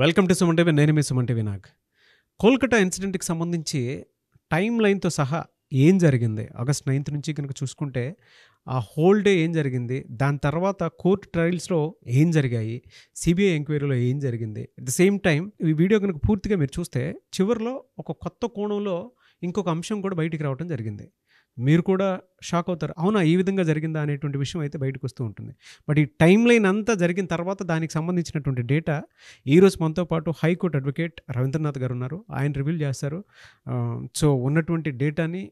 Welcome to Suman TV నేను మీ Suman TV Nag Kolkata ఇన్సిడెంట్కి సంబంధించి టైం లైన్తో సహా ఏం జరిగింది ఆగస్ట్ నైన్త్ నుంచి కనుక చూసుకుంటే ఆ హోల్ డే ఏం జరిగింది దాని తర్వాత కోర్టు ట్రయల్స్లో ఏం జరిగాయి సిబిఐ ఎంక్వైరీలో ఏం జరిగింది అట్ ద సేమ్ టైం ఈ వీడియో కనుక పూర్తిగా మీరు చూస్తే చివరిలో ఒక కొత్త కోణంలో ఇంకొక అంశం కూడా బయటికి రావడం జరిగింది మీరు కూడా షాక్ అవుతారు అవునా ఈ విధంగా జరిగిందా అనేటువంటి విషయం అయితే బయటకు వస్తూ ఉంటుంది బట్ ఈ టైం లైన్ అంతా జరిగిన తర్వాత దానికి సంబంధించినటువంటి డేటా ఈరోజు మనతో పాటు హైకోర్టు అడ్వకేట్ రవీంద్రనాథ్ గారు ఉన్నారు ఆయన రివీల్ చేస్తారు సో ఉన్నటువంటి డేటాని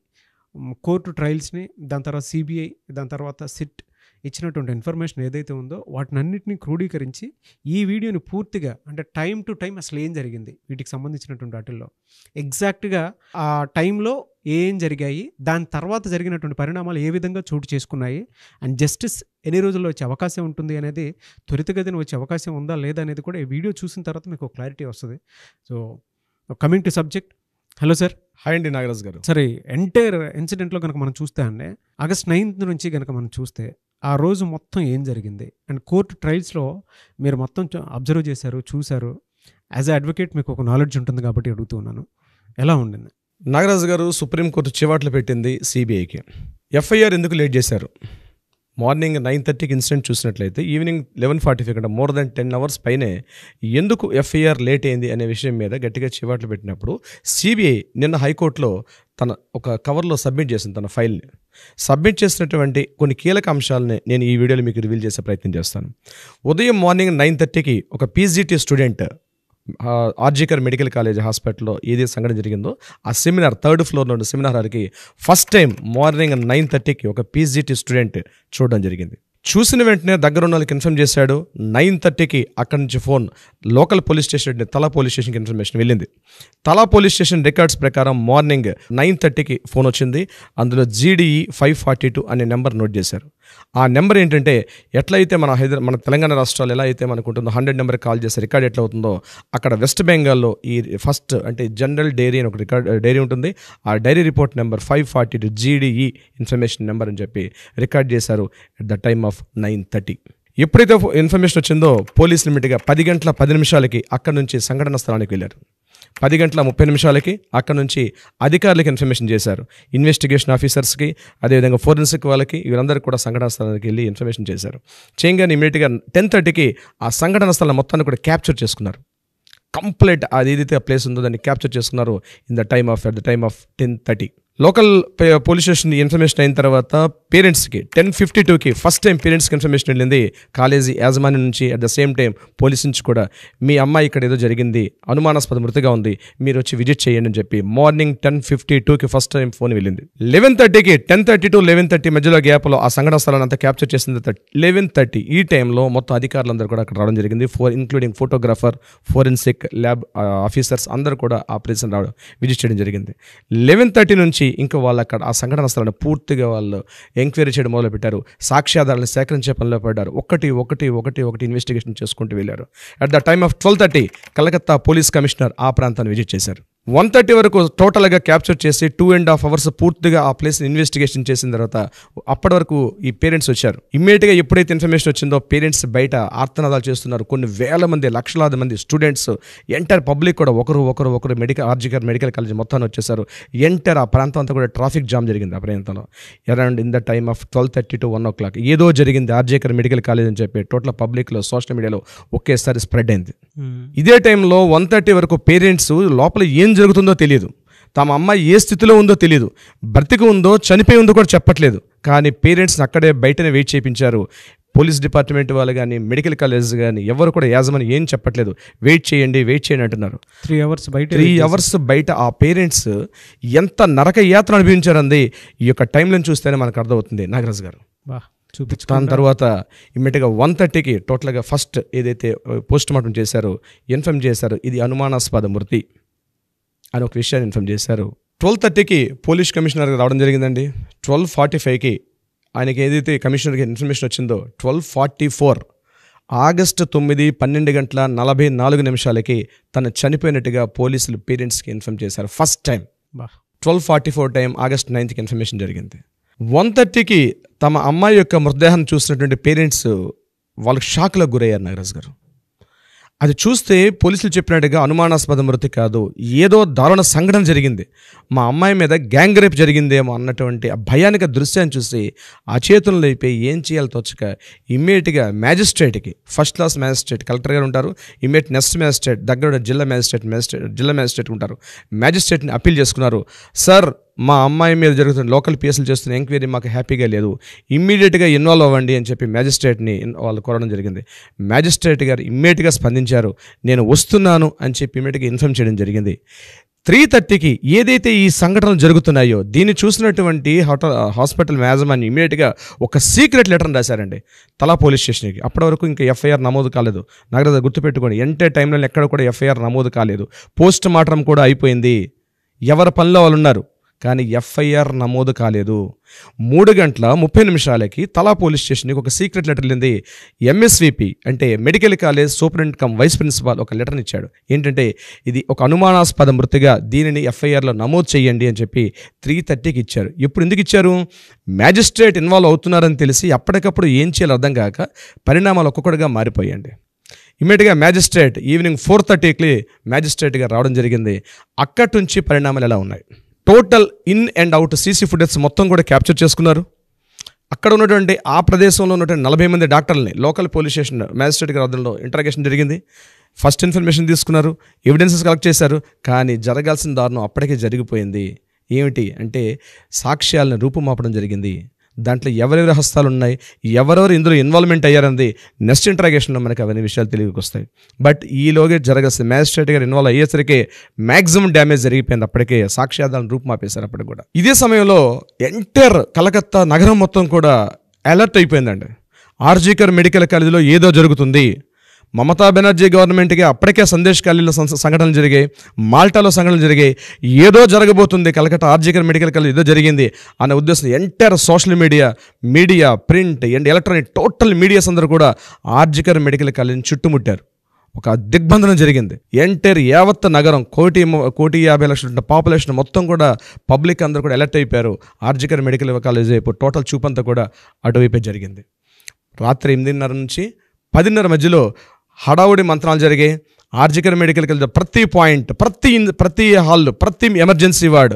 కోర్టు ట్రయల్స్ని దాని తర్వాత సిబిఐ దాని తర్వాత సిట్ ఇచ్చినటువంటి ఇన్ఫర్మేషన్ ఏదైతే ఉందో వాటినన్నింటినీ క్రోడీకరించి ఈ వీడియోని పూర్తిగా అంటే టైం టు టైం అసలు ఏం జరిగింది వీటికి సంబంధించినటువంటి వాటిల్లో ఎగ్జాక్ట్గా ఆ టైంలో ఏం జరిగాయి దాని తర్వాత జరిగినటువంటి పరిణామాలు ఏ విధంగా చోటు చేసుకున్నాయి అండ్ జస్టిస్ ఎన్ని రోజుల్లో వచ్చే అవకాశం ఉంటుంది అనేది త్వరితగతిన వచ్చే అవకాశం ఉందా లేదా అనేది కూడా ఈ వీడియో చూసిన తర్వాత మీకు క్లారిటీ వస్తుంది so coming to subject hello sir hi అండి నాగరాజ్ గారు సరే ఎంటైర్ ఇన్సిడెంట్లో కనుక మనం చూస్తే అండి ఆగస్ట్ నైన్త్ నుంచి కనుక మనం చూస్తే ఆ రోజు మొత్తం ఏం జరిగింది అండ్ కోర్టు ట్రయల్స్లో మీరు మొత్తం అబ్జర్వ్ చేశారు చూశారు యాజ్ అ అడ్వకేట్ మీకు ఒక నాలెడ్జ్ ఉంటుంది కాబట్టి అడుగుతున్నాను ఎలా ఉండింది నాగరాజు గారు సుప్రీంకోర్టు చివాట్లు పెట్టింది సిబిఐకి ఎఫ్ఐఆర్ ఎందుకు లేట్ చేశారు మార్నింగ్ నైన్ థర్టీకి ఇన్సిడెంట్ చూసినట్లయితే ఈవినింగ్ లెవెన్ ఫార్టీ ఫైవ్ కంటే మోర్ దెన్ టెన్ అవర్స్ పైనే ఎందుకు ఎఫ్ఐఆర్ లేట్ అయింది అనే విషయం మీద గట్టిగా చివాట్లు పెట్టినప్పుడు సిబిఐ నిన్న హైకోర్టులో తన ఒక కవర్లో సబ్మిట్ చేసింది తన ఫైల్ని సబ్మిట్ చేసినటువంటి కొన్ని కీలక అంశాలని నేను ఈ వీడియోలో మీకు రివీల్ చేసే ప్రయత్నం చేస్తాను ఉదయం మార్నింగ్ నైన్ థర్టీకి ఒక PGT student RG Kar medical college హాస్పిటల్లో ఏది సంఘటన జరిగిందో ఆ సెమినార్ థర్డ్ ఫ్లోర్లో ఉన్న సెమినార్ హాల్కి ఫస్ట్ టైం మార్నింగ్ నైన్ థర్టీకి ఒక పీజీటీ స్టూడెంట్ చూడడం జరిగింది చూసిన వెంటనే దగ్గరున్న వాళ్ళకి ఇన్ఫామ్ చేశాడు నైన్ థర్టీకి అక్కడి నుంచి phone local police station Tala police స్టేషన్కి ఇన్ఫర్మేషన్ వెళ్ళింది తల పోలీస్ స్టేషన్ రికార్డ్స్ ప్రకారం మార్నింగ్ నైన్ థర్టీకి ఫోన్ వచ్చింది అందులో జీడీఈ ఫైవ్ ఫార్టీ టూ అనే నెంబర్ నోట్ చేశారు ఆ నెంబర్ ఏంటంటే ఎట్లయితే మన హైదరా మన తెలంగాణ రాష్ట్రాలు ఎలా అయితే మనకుంటుందో హండ్రెడ్ నెంబర్ కాల్ చేస్తే రికార్డ్ ఎట్లా అవుతుందో అక్కడ వెస్ట్ బెంగాల్లో ఈ ఫస్ట్ అంటే జనరల్ డైరీ అని ఒక రికార్డ్ డైరీ ఉంటుంది ఆ diary report number five forty two GDE information number అని చెప్పి రికార్డ్ చేశారు at the time of nine thirty ఎప్పుడైతే ఇన్ఫర్మేషన్ వచ్చిందో పోలీస్ లిమిట్గా పది గంటల పది నిమిషాలకి అక్కడి నుంచి సంఘటన స్థలానికి వెళ్ళారు పది గంటల ముప్పై నిమిషాలకి అక్కడ నుంచి అధికారులకు ఇన్ఫర్మేషన్ చేశారు ఇన్వెస్టిగేషన్ ఆఫీసర్స్కి అదేవిధంగా ఫోరెన్సిక్ వాళ్ళకి వీరందరూ కూడా సంఘటన స్థలానికి వెళ్ళి ఇన్ఫర్మేషన్ చేశారు చేయగానే ఇమీడియట్గా టెన్ థర్టీకి ఆ సంఘటన స్థలం మొత్తాన్ని కూడా క్యాప్చర్ చేసుకున్నారు కంప్లీట్ అది ఏదైతే ప్లేస్ ఉందో దాన్ని క్యాప్చర్ చేసుకున్నారు in the time of at the time of ten thirty local police station information అయిన తర్వాత పేరెంట్స్కి టెన్ ఫిఫ్టీ టూకి ఫస్ట్ టైం పేరెంట్స్కి ఇన్ఫర్మేషన్ వెళ్ళింది కాలేజీ యాజమాన్యం నుంచి at the same time police నుంచి కూడా మీ అమ్మాయి ఇక్కడ ఏదో జరిగింది అనుమానాస్పద మృతిగా ఉంది మీరు వచ్చి విజిట్ చేయండి అని చెప్పి మార్నింగ్ టెన్ ఫిఫ్టీ టూకి ఫస్ట్ టైం ఫోన్ వెళ్ళింది లెవెన్ థర్టీకి ten thirty to eleven thirty మధ్యలో గ్యాప్లో ఆ సంఘటన స్థలాన్ని అంతా క్యాప్చర్ చేసిన తర్వాత లెవెన్ థర్టీ ఈ టైంలో మొత్తం అధికారులందరూ కూడా అక్కడ రావడం జరిగింది four including photographer forensic lab officers అందరూ కూడా ఆ ప్రిజన్ రావడం విజిట్ చేయడం జరిగింది లెవెన్ థర్టీ నుంచి నుంచి ఇంకా వాళ్ళు అక్కడ ఆ సంఘటన స్థలాన్ని పూర్తిగా వాళ్ళు ఎంక్వైరీ చేయడం మొదలుపెట్టారు సాక్ష్యాధారాలను సేకరించే పనిలో పడ్డారు ఒకటి ఒకటి ఒకటి ఒకటి ఇన్వెస్టిగేషన్ చేసుకుంటూ వెళ్ళారు at the time of twelve thirty Calcutta police commissioner ఆ ప్రాంతాన్ని విజిట్ చేశారు వన్ థర్టీ వరకు టోటల్గా క్యాప్చర్ చేసి టూ అండ్ హాఫ్ అవర్స్ పూర్తిగా ఆ ప్లేస్ ఇన్వెస్టిగేషన్ చేసిన తర్వాత అప్పటి వరకు ఈ పేరెంట్స్ వచ్చారు ఇమ్మీడియట్గా ఎప్పుడైతే ఇన్ఫర్మేషన్ వచ్చిందో పేరెంట్స్ బయట ఆర్తనాదాలు చేస్తున్నారు కొన్ని వేల మంది లక్షలాది మంది స్టూడెంట్స్ ఎంటర్ పబ్లిక్ కూడా ఒకరు ఒకరు ఒకరు మెడికల్ ఆర్జికర్ మెడికల్ కాలేజ్ మొత్తాన్ని వచ్చేసారు ఎంటర్ ఆ ప్రాంతం అంతా కూడా ట్రాఫిక్ జామ్ జరిగింది ఆ ప్రాంతంలో around in the time of twelve thirty to one oh clock ఏదో జరిగింది ఆర్జేకర్ మెడికల్ కాలేజ్ అని చెప్పి టోటల్ పబ్లిక్లో సోషల్ మీడియాలో ఒకేసారి స్ప్రెడ్ అయింది Hmm. ఇదే టైంలో వన్ థర్టీ వరకు పేరెంట్స్ లోపల ఏం జరుగుతుందో తెలియదు తమ అమ్మాయి ఏ స్థితిలో ఉందో తెలియదు బ్రతికి ఉందో చనిపోయి ఉందో కూడా చెప్పట్లేదు కానీ పేరెంట్స్ని అక్కడే బయటనే వెయిట్ చేయించారు పోలీస్ డిపార్ట్మెంట్ వాళ్ళు కానీ మెడికల్ కాలేజ్ కానీ ఎవరు కూడా యాజమాన్యం ఏం చెప్పట్లేదు వెయిట్ చేయండి వెయిట్ చేయండి అంటున్నారు త్రీ అవర్స్ బయట త్రీ అవర్స్ బయట ఆ పేరెంట్స్ ఎంత నరక యాత్ర అంది ఈ యొక్క టైంలో చూస్తేనే మనకు అర్థమవుతుంది నాగరాజు గారు బా దాని తర్వాత ఇమ్మీడియట్గా వన్ థర్టీకి టోటల్గా ఫస్ట్ ఏదైతే పోస్ట్ మార్టం చేశారో ఇన్ఫర్మ్ చేశారు ఇది అనుమానాస్పద మృతి అని ఒక విషయాన్ని ఇన్ఫామ్ చేశారు ట్వెల్వ్ థర్టీకి పోలీస్ కమిషనర్ రావడం జరిగిందండి ట్వెల్వ్ ఫార్టీ ఫైవ్కి ఆయనకి ఏదైతే కమిషనర్కి ఇన్ఫర్మేషన్ వచ్చిందో ట్వెల్వ్ ఫార్టీ ఫోర్ ఆగస్టు తొమ్మిది పన్నెండు గంటల నలభై నాలుగు నిమిషాలకి తను చనిపోయినట్టుగా పోలీసులు పేరెంట్స్కి ఇన్ఫర్మ్ చేశారు first time twelve forty four time August నైన్త్కి ఇన్ఫర్మేషన్ జరిగింది వన్ థర్టీకి తమ అమ్మాయి యొక్క మృతదేహాన్ని చూసినటువంటి పేరెంట్స్ వాళ్ళకి షాక్లకు గురయ్యారు నాగరాజ్ గారు అది చూస్తే పోలీసులు చెప్పినట్టుగా అనుమానాస్పద మృతి కాదు ఏదో దారుణ సంఘటన జరిగింది మా అమ్మాయి మీద గ్యాంగ్ రేప్ జరిగిందేమో అన్నటువంటి ఆ భయానిక దృశ్యాన్ని చూసి అచేతనలు అయిపోయి ఏం చేయాలి తోచక ఇమ్మీడియట్గా మ్యాజిస్ట్రేట్కి ఫస్ట్ క్లాస్ మ్యాజిస్ట్రేట్ కలెక్టర్ గారు ఉంటారు ఇమ్మీడియట్ నెక్స్ట్ మ్యాజిస్ట్రేట్ దగ్గర జిల్లా మ్యాజిస్ట్రేట్ మ్యాజిస్ట్రేట్ జిల్లా మ్యాజిస్ట్రేట్ ఉంటారు మ్యాజిస్ట్రేట్ని అప్పీల్ చేసుకున్నారు సార్ మా అమ్మాయి మీద జరుగుతున్న లోకల్ పిఎస్లు చేస్తున్న ఎంక్వైరీ మాకు హ్యాపీగా లేదు ఇమ్మీడియట్గా ఇన్వాల్వ్ అవ్వండి అని చెప్పి మ్యాజిస్ట్రేట్ని వాళ్ళు కోరడం జరిగింది మ్యాజిస్ట్రేట్ గారు ఇమ్మీడియట్గా స్పందించారు నేను వస్తున్నాను అని చెప్పి ఇమ్మీడియట్గా ఇన్ఫామ్ చేయడం జరిగింది త్రీ థర్టీకి ఏదైతే ఈ సంఘటనలు జరుగుతున్నాయో దీన్ని చూసినటువంటి హోటల్ హాస్పిటల్ యాజమాన్యం ఇమీడియట్గా ఒక సీక్రెట్ లెటర్ రాశారండి తలా పోలీస్ స్టేషన్కి అప్పటి వరకు ఇంకా ఎఫ్ఐఆర్ నమోదు కాలేదు నగర గుర్తుపెట్టుకోండి ఎంటే టైంలో ఎక్కడ కూడా ఎఫ్ఐఆర్ నమోదు కాలేదు పోస్ట్ మార్టం కూడా అయిపోయింది ఎవరి పనిలో వాళ్ళు ఉన్నారు కానీ ఎఫ్ఐఆర్ నమోదు కాలేదు మూడు గంటల ముప్పై నిమిషాలకి తలా పోలీస్ స్టేషన్కి ఒక సీక్రెట్ లెటర్ వెళ్ళింది ఎంఎస్విపి అంటే medical college superintendent cum vice principal ఒక లెటర్ని ఇచ్చాడు ఏంటంటే ఇది ఒక అనుమానాస్పద మృతిగా దీనిని ఎఫ్ఐఆర్లో నమోదు చేయండి అని చెప్పి త్రీ థర్టీకి ఇచ్చారు ఇప్పుడు ఎందుకు ఇచ్చారు మ్యాజిస్ట్రేట్ ఇన్వాల్వ్ అవుతున్నారని తెలిసి అప్పటికప్పుడు ఏం చేయాలో అర్థం కాక పరిణామాలు ఒక్కొక్కటిగా మారిపోయండి ఇమీడియట్గా మ్యాజిస్ట్రేట్ ఈవినింగ్ ఫోర్ థర్టీకి మ్యాజిస్ట్రేట్గా రావడం జరిగింది అక్కడి నుంచి పరిణామాలు ఎలా ఉన్నాయి total in and out CC footage మొత్తం కూడా క్యాప్చర్ చేసుకున్నారు అక్కడ ఉన్నటువంటి ఆ ప్రదేశంలో ఉన్నటువంటి నలభై మంది డాక్టర్లని లోకల్ పోలీస్ స్టేషన్ మ్యాజిస్ట్రేట్ గారి అర్థంలో ఇంటరాగేషన్ జరిగింది ఫస్ట్ ఇన్ఫర్మేషన్ తీసుకున్నారు ఎవిడెన్సెస్ కలెక్ట్ చేశారు కానీ జరగాల్సిన దారుణం అప్పటికే జరిగిపోయింది ఏమిటి అంటే సాక్ష్యాలను రూపుమాపడం జరిగింది దాంట్లో ఎవరెవరి హస్తాలు ఉన్నాయి ఎవరెవరు ఇందులో ఇన్వాల్వ్మెంట్ అయ్యారంది నెక్స్ట్ ఇంటరాగేషన్లో మనకు అవన్నీ విషయాలు తెలివికి వస్తాయి బట్ ఈలోగే జరగాల్సిన మ్యాజిస్ట్రేట్ గారు ఇన్వాల్వ్ అయ్యేసరికి మ్యాక్సిమం డ్యామేజ్ జరిగిపోయింది అప్పటికే సాక్ష్యాధారం రూపుమాపేశారు అప్పటికి కూడా ఇదే సమయంలో ఎంటైర్ కలకత్తా నగరం మొత్తం కూడా అలర్ట్ అయిపోయిందండి ఆర్జీకర్ మెడికల్ కాలేజీలో ఏదో జరుగుతుంది మమతా బెనర్జీ గవర్నమెంట్కి అప్పటికే సందేశ్ ఖాళీలో సంఘటనలు జరిగాయి మాల్టాలో సంఘటనలు జరిగాయి ఏదో జరగబోతుంది కలకత్తా ఆర్జికర్ మెడికల్ కాలేజ్ ఏదో జరిగింది అనే ఉద్దేశం entire social media media print and electronic total medias అందరూ కూడా ఆర్జికర్ మెడికల్ కాలేజీని చుట్టుముట్టారు ఒక దిగ్బంధనం జరిగింది ఎంటైర్ యావత్ నగరం కోటి కోటి యాభై లక్షలు పాపులేషన్ మొత్తం కూడా పబ్లిక్ అందరూ కూడా అలర్ట్ అయిపోయారు ఆర్జికర్ మెడికల్ కాలేజ్ ఇప్పుడు టోటల్ చూపంతా కూడా అటువైపే జరిగింది రాత్రి ఎనిమిదిన్నర నుంచి పదిన్నర మధ్యలో హడావుడి మంత్రాలు జరిగాయి ఆర్జికర్ మెడికల్ వెళ్తే ప్రతి పాయింట్ ప్రతి ప్రతి హాల్ ప్రతి ఎమర్జెన్సీ వార్డ్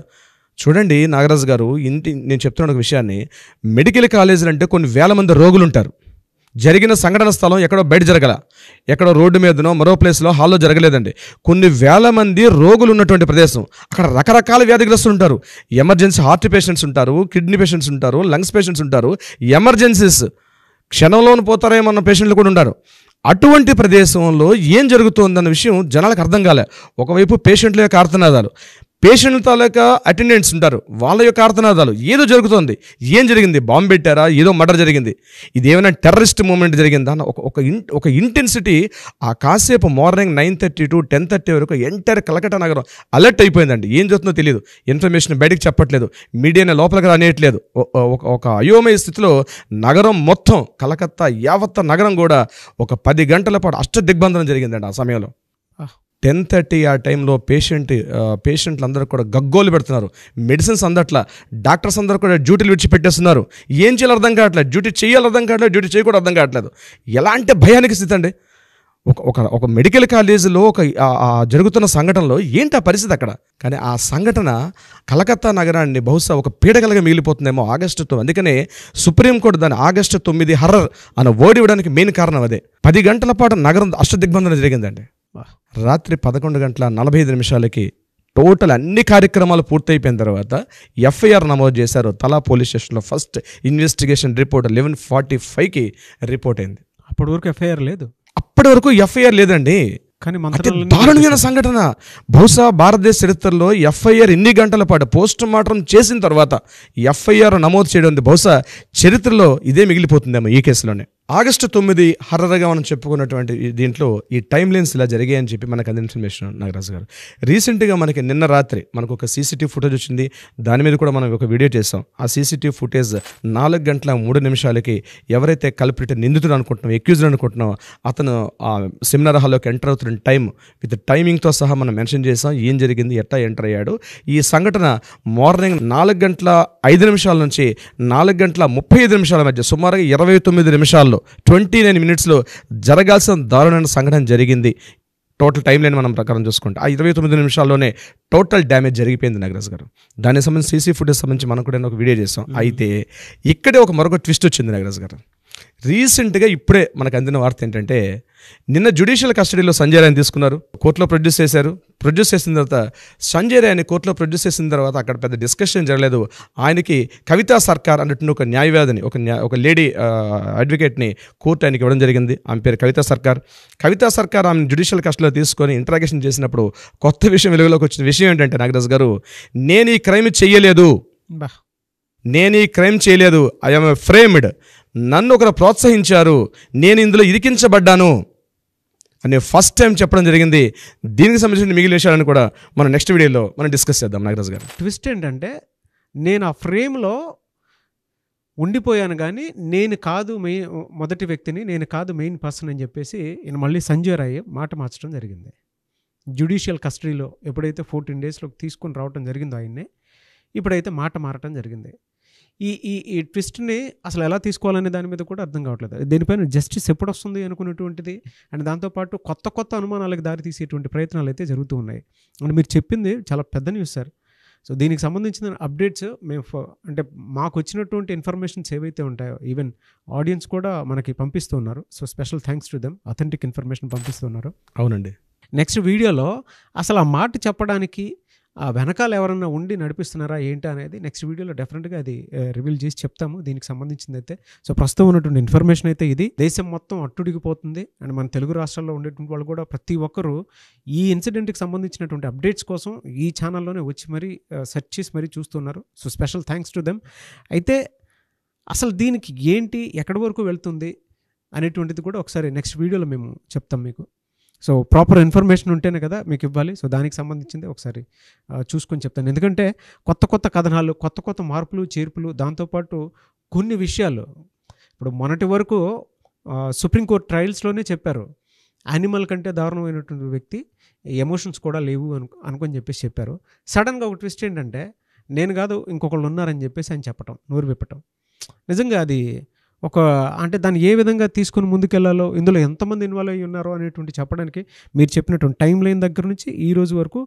చూడండి నాగరాజ్ గారు ఇంటి నేను చెప్తున్న ఒక విషయాన్ని మెడికల్ కాలేజీలు అంటే కొన్ని వేల మంది రోగులు ఉంటారు జరిగిన సంఘటన స్థలం ఎక్కడో బయట జరగల ఎక్కడో రోడ్డు మీదనో మరో ప్లేస్లో హాల్లో జరగలేదండి కొన్ని వేల మంది రోగులు ఉన్నటువంటి ప్రదేశం అక్కడ రకరకాల వ్యాధిగ్రస్తులు ఉంటారు ఎమర్జెన్సీ హార్ట్ పేషెంట్స్ ఉంటారు కిడ్నీ పేషెంట్స్ ఉంటారు లంగ్స్ పేషెంట్స్ ఉంటారు ఎమర్జెన్సీస్ క్షణంలోనూ పోతారేమన్న పేషెంట్లు కూడా ఉంటారు అటువంటి ప్రదేశంలో ఏం జరుగుతుందన్న విషయం జనాలకు అర్థం కాలే ఒకవైపు పేషెంట్లే కార్తనాదాలు పేషెంట్ తాలూకా అటెండెంట్స్ ఉంటారు వాళ్ళ యొక్క ఆర్తనాదాలు ఏదో జరుగుతుంది ఏం జరిగింది బాంబు పెట్టారా ఏదో మర్డర్ జరిగింది ఇదేమైనా టెర్రరిస్ట్ మూమెంట్ జరిగిందా ఒక ఒక ఒక ఇంటెన్సిటీ ఆ కాసేపు morning nine thirty to ten thirty వరకు ఎంటైర్ కలకట్ట నగరం అలర్ట్ అయిపోయిందండి ఏం జరుగుతుందో తెలియదు ఇన్ఫర్మేషన్ బయటకు చెప్పట్లేదు మీడియాని లోపలికి రానియట్లేదు ఒక అయోమయ స్థితిలో నగరం మొత్తం కలకత్తా యావత్త నగరం కూడా ఒక పది గంటల పాటు అష్ట దిగ్బంధనం జరిగిందండి ఆ సమయంలో టెన్ థర్టీ ఆ టైంలో పేషెంట్ పేషెంట్లు అందరూ కూడా గగ్గోలు పెడుతున్నారు మెడిసిన్స్ అందట్లా డాక్టర్స్ అందరూ కూడా డ్యూటీలు విడిచిపెట్టేస్తున్నారు ఏం చేయాలి అర్థం కావట్లేదు డ్యూటీ చేయాలి అర్థం కావట్లేదు డ్యూటీ చేయకూడదు అర్థం కావట్లేదు ఎలాంటి భయానికి స్థితి అండి ఒక ఒక ఒక మెడికల్ కాలేజీలో ఒక జరుగుతున్న సంఘటనలో ఏంటి ఆ పరిస్థితి అక్కడ కానీ ఆ సంఘటన కలకత్తా నగరాన్ని బహుశా ఒక పీడకలగా మిగిలిపోతుందేమో ఆగస్టు తొమ్మిది అందుకనే సుప్రీంకోర్టు దాని ఆగస్టు తొమ్మిది హర్రర్ అని ఓడివ్వడానికి మెయిన్ కారణం అదే పది గంటల పాటు నగరం అష్టదిగ్బంధన జరిగిందండి రాత్రి పదకొండు గంటల నలభై ఐదు నిమిషాలకి టోటల్ అన్ని కార్యక్రమాలు పూర్తయిపోయిన తర్వాత ఎఫ్ఐఆర్ నమోదు చేశారు తలా పోలీస్ స్టేషన్లో first investigation report eleven forty ఫైవ్కి రిపోర్ట్ అయింది అప్పటి వరకు ఎఫ్ఐఆర్ లేదు అప్పటి వరకు ఎఫ్ఐఆర్ లేదండి కానీ దారుణమైన సంఘటన బహుశా భారతదేశ చరిత్రలో ఎఫ్ఐఆర్ ఎన్ని గంటల పాటు పోస్ట్ మార్టం చేసిన తర్వాత ఎఫ్ఐఆర్ నమోదు చేయడం బహుశా చరిత్రలో ఇదే మిగిలిపోతుందేమో ఈ కేసులోనే ఆగస్టు తొమ్మిది హర్రగా మనం చెప్పుకున్నటువంటి దీంట్లో ఈ టైం లైన్స్ ఇలా జరిగాయని చెప్పి మనకు అంది ఇన్ఫర్మేషన్ నాగరాజు గారు రీసెంట్గా మనకి నిన్న రాత్రి మనకు ఒక సీసీటీవీ ఫుటేజ్ వచ్చింది దాని మీద కూడా మనం ఒక వీడియో చేసాం ఆ సీసీటీవీ ఫుటేజ్ నాలుగు గంటల మూడు నిమిషాలకి ఎవరైతే కల్పిట నిందితుడు అనుకుంటున్నాం ఎక్యూజ్డ్ అనుకుంటున్నాం అతను ఆ సెమినార్ హాల్లోకి ఎంటర్ అవుతున్న టైం విత్ టైమింగ్తో సహా మనం మెన్షన్ చేసాం ఏం జరిగింది ఎట్టా ఎంటర్ అయ్యాడు ఈ సంఘటన మార్నింగ్ నాలుగు గంటల ఐదు నిమిషాల నుంచి నాలుగు గంటల ముప్పై ఐదు నిమిషాల మధ్య సుమారుగా ఇరవై తొమ్మిది నిమిషాల్లో నిమిషాల్లో ట్వంటీ నైన్ మినిట్స్లో జరగాల్సిన దారుణమైన సంఘటన జరిగింది టోటల్ టైం లేని మనం ప్రకారం చూసుకుంటే ఆ ఇరవై తొమ్మిది నిమిషాల్లోనే టోటల్ డ్యామేజ్ జరిగిపోయింది నాగరాజ్ గారు దానికి సంబంధించి సీసీ ఫుటేజ్ సంబంధించి మనం కూడా ఒక వీడియో చేసాం అయితే ఇక్కడే ఒక మరొక ట్విస్ట్ వచ్చింది నాగరాజ్ గారు రీసెంట్గా ఇప్పుడే మనకు అందిన వార్త ఏంటంటే నిన్న జ్యుడిషియల్ కస్టడీలో సంజయ్ రాయని తీసుకున్నారు కోర్టులో ప్రొడ్యూస్ చేశారు ప్రొడ్యూస్ చేసిన తర్వాత సంజయ్ రాయని కోర్టులో ప్రొడ్యూస్ చేసిన తర్వాత అక్కడ పెద్ద డిస్కషన్ జరగలేదు ఆయనకి కవితా సర్కార్ అన్నట్టు ఒక న్యాయవాదిని ఒక ఒక లేడీ అడ్వకేట్ని కోర్టు ఆయనకి ఇవ్వడం జరిగింది ఆమె పేరు కవితా సర్కార్ కవితా సర్కార్ ఆమెను జ్యుడిషియల్ కస్టడీలో తీసుకొని ఇంట్రాగేషన్ చేసినప్పుడు కొత్త విషయం వెలుగులోకి వచ్చిన విషయం ఏంటంటే నాగరాజు గారు నేను ఈ క్రైమ్ చేయలేదు నేను ఈ క్రైమ్ చేయలేదు ఐఎమ్ ఫ్రేమ్డ్ నన్ను ఒకరు ప్రోత్సహించారు నేను ఇందులో ఇరికించబడ్డాను అని ఫస్ట్ టైం చెప్పడం జరిగింది దీనికి సంబంధించిన మిగిలిన విషయాలను కూడా మనం నెక్స్ట్ వీడియోలో మనం డిస్కస్ చేద్దాం నాగరాజు గారు ట్విస్ట్ ఏంటంటే నేను ఆ ఫ్రేమ్లో ఉండిపోయాను కానీ నేను కాదు మెయిన్ మొదటి వ్యక్తిని నేను కాదు మెయిన్ పర్సన్ అని చెప్పేసి నేను మళ్ళీ సంజయ్ రాయ్ మాట మార్చడం జరిగింది జ్యుడిషియల్ కస్టడీలో ఎప్పుడైతే ఫోర్టీన్ డేస్లో తీసుకొని రావడం జరిగిందో ఆయన్ని ఇప్పుడైతే మాట మారటం జరిగింది ఈ ఈ ఈ ట్విస్ట్ని అసలు ఎలా తీసుకోవాలనే దాని మీద కూడా అర్థం కావట్లేదు దీనిపైన జస్టిస్ ఎప్పుడు వస్తుంది అనుకునేటువంటిది అండ్ దాంతోపాటు కొత్త కొత్త అనుమానాలకు దారి తీసేటువంటి ప్రయత్నాలు అయితే జరుగుతూ ఉన్నాయి అండ్ మీరు చెప్పింది చాలా పెద్ద న్యూస్ సార్ సో దీనికి సంబంధించిన అప్డేట్స్ మేము అంటే మాకు వచ్చినటువంటి ఇన్ఫర్మేషన్స్ ఏవైతే ఉంటాయో ఈవెన్ ఆడియన్స్ కూడా మనకి పంపిస్తున్నారు so special thanks to them authentic information పంపిస్తున్నారు అవునండి నెక్స్ట్ వీడియోలో అసలు ఆ మాట చెప్పడానికి ఆ వెనకాల ఎవరన్నా ఉండి నడిపిస్తున్నారా ఏంటి అనేది నెక్స్ట్ వీడియోలో డెఫినెట్గా అది రివీల్ చేసి చెప్తాము దీనికి సంబంధించింది అయితే సో ప్రస్తుతం ఉన్నటువంటి ఇన్ఫర్మేషన్ అయితే ఇది దేశం మొత్తం అట్టుడిగిపోతుంది అండ్ మన తెలుగు రాష్ట్రాల్లో ఉండేటువంటి వాళ్ళు కూడా ప్రతి ఒక్కరూ ఈ ఇన్సిడెంట్కి సంబంధించినటువంటి అప్డేట్స్ కోసం ఈ ఛానల్లోనే వచ్చి మరీ సెర్చ్ చేసి మరీ చూస్తున్నారు so special thanks to them అయితే అసలు దీనికి ఏంటి ఎక్కడి వరకు వెళ్తుంది అనేటువంటిది కూడా ఒకసారి నెక్స్ట్ వీడియోలో మేము చెప్తాం మీకు సో ప్రాపర్ ఇన్ఫర్మేషన్ ఉంటేనే కదా మీకు ఇవ్వాలి సో దానికి సంబంధించింది ఒకసారి చూసుకొని చెప్తాను ఎందుకంటే కొత్త కొత్త కథనాలు కొత్త కొత్త మార్పులు చేర్పులు దాంతోపాటు కొన్ని విషయాలు ఇప్పుడు మొన్నటి వరకు సుప్రీంకోర్టు ట్రయల్స్లోనే చెప్పారు యానిమల్ కంటే దారుణమైనటువంటి వ్యక్తి ఎమోషన్స్ కూడా లేవు అను అనుకొని చెప్పేసి చెప్పారు సడన్గా ఒక ట్విస్ట్ ఏంటంటే నేను కాదు ఇంకొకళ్ళు ఉన్నారని చెప్పేసి ఆయన చెప్పటం నోరు విప్పటం నిజంగా అది ఒక అంటే దాన్ని ఏ విధంగా తీసుకుని ముందుకెళ్లాలో ఇందులో ఎంతమంది ఇన్వాల్వ్ అయ్యి ఉన్నారో అనేటువంటి చెప్పడానికి మీరు చెప్పినటువంటి టైం లైన్ దగ్గర నుంచి ఈ రోజు వరకు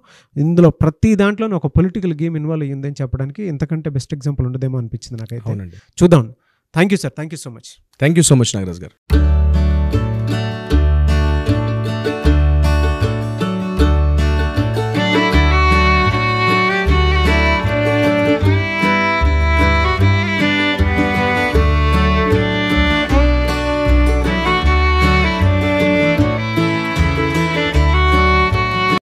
ఇందులో ప్రతి దాంట్లోనే ఒక పొలిటికల్ గేమ్ ఇన్వాల్వ్ అయ్యిందని చెప్పడానికి ఇంతకంటే బెస్ట్ ఎగ్జాంపుల్ ఉండదేమో అనిపించింది నాకైతే చూద్దాం thank you sir thank you so much thank you so much Nagaraj గారు